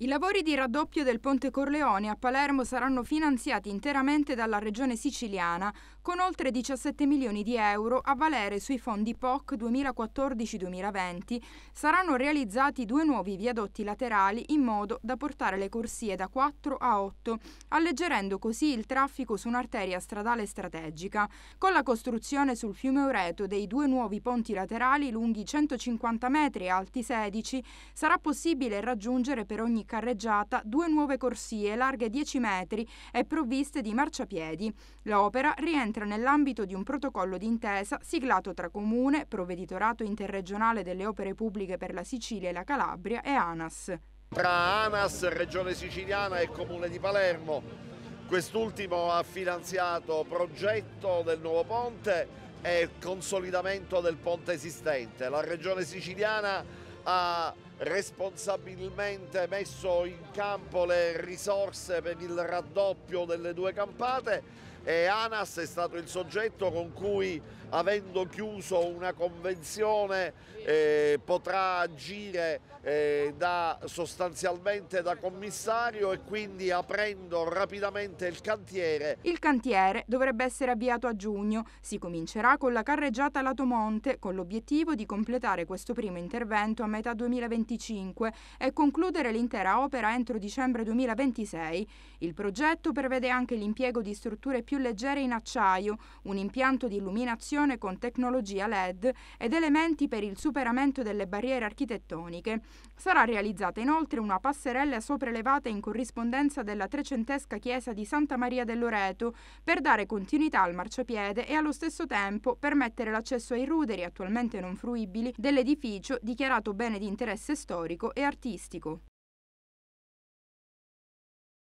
I lavori di raddoppio del Ponte Corleone a Palermo saranno finanziati interamente dalla Regione siciliana, con oltre 17 milioni di euro a valere sui fondi POC 2014-2020. Saranno realizzati due nuovi viadotti laterali in modo da portare le corsie da 4 a 8, alleggerendo così il traffico su un'arteria stradale strategica. Con la costruzione sul fiume Eureto dei due nuovi ponti laterali lunghi 150 metri e alti 16, sarà possibile raggiungere per ogni carreggiata, due nuove corsie larghe 10 metri e provviste di marciapiedi. L'opera rientra nell'ambito di un protocollo d'intesa siglato tra Comune, Provveditorato Interregionale delle Opere Pubbliche per la Sicilia e la Calabria e ANAS. Tra ANAS, Regione Siciliana e Comune di Palermo, quest'ultimo ha finanziato progetto del nuovo ponte e consolidamento del ponte esistente. La Regione Siciliana ha responsabilmente messo in campo le risorse per il raddoppio delle due campate e ANAS è stato il soggetto con cui avendo chiuso una convenzione eh, potrà agire eh, da, sostanzialmente da commissario e quindi aprendo rapidamente il cantiere. Il cantiere dovrebbe essere avviato a giugno, si comincerà con la carreggiata Lato Monte con l'obiettivo di completare questo primo intervento a metà 2025 e concludere l'intera opera entro dicembre 2026. Il progetto prevede anche l'impiego di strutture più più leggere in acciaio, un impianto di illuminazione con tecnologia LED ed elementi per il superamento delle barriere architettoniche. Sarà realizzata inoltre una passerella sopraelevata in corrispondenza della trecentesca chiesa di Santa Maria del Loreto per dare continuità al marciapiede e allo stesso tempo permettere l'accesso ai ruderi attualmente non fruibili dell'edificio dichiarato bene di interesse storico e artistico.